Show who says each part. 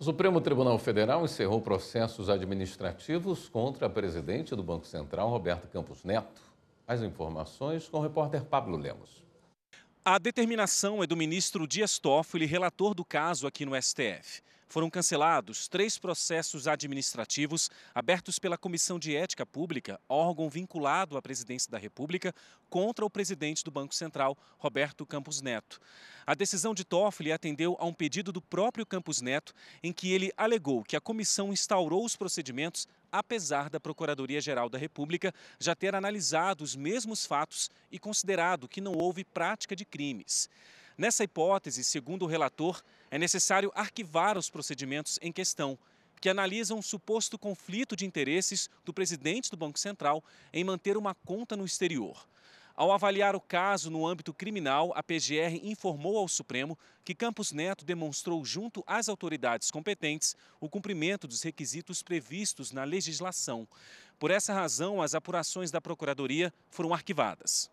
Speaker 1: O Supremo Tribunal Federal encerrou processos administrativos contra a presidente do Banco Central, Roberto Campos Neto. As informações com o repórter Pablo Lemos.
Speaker 2: A determinação é do ministro Dias Toffoli, relator do caso aqui no STF. Foram cancelados três processos administrativos abertos pela Comissão de Ética Pública, órgão vinculado à presidência da República, contra o presidente do Banco Central, Roberto Campos Neto. A decisão de Toffoli atendeu a um pedido do próprio Campos Neto, em que ele alegou que a comissão instaurou os procedimentos apesar da Procuradoria-Geral da República já ter analisado os mesmos fatos e considerado que não houve prática de crimes. Nessa hipótese, segundo o relator, é necessário arquivar os procedimentos em questão, que analisam um suposto conflito de interesses do presidente do Banco Central em manter uma conta no exterior. Ao avaliar o caso no âmbito criminal, a PGR informou ao Supremo que Campos Neto demonstrou, junto às autoridades competentes, o cumprimento dos requisitos previstos na legislação. Por essa razão, as apurações da Procuradoria foram arquivadas.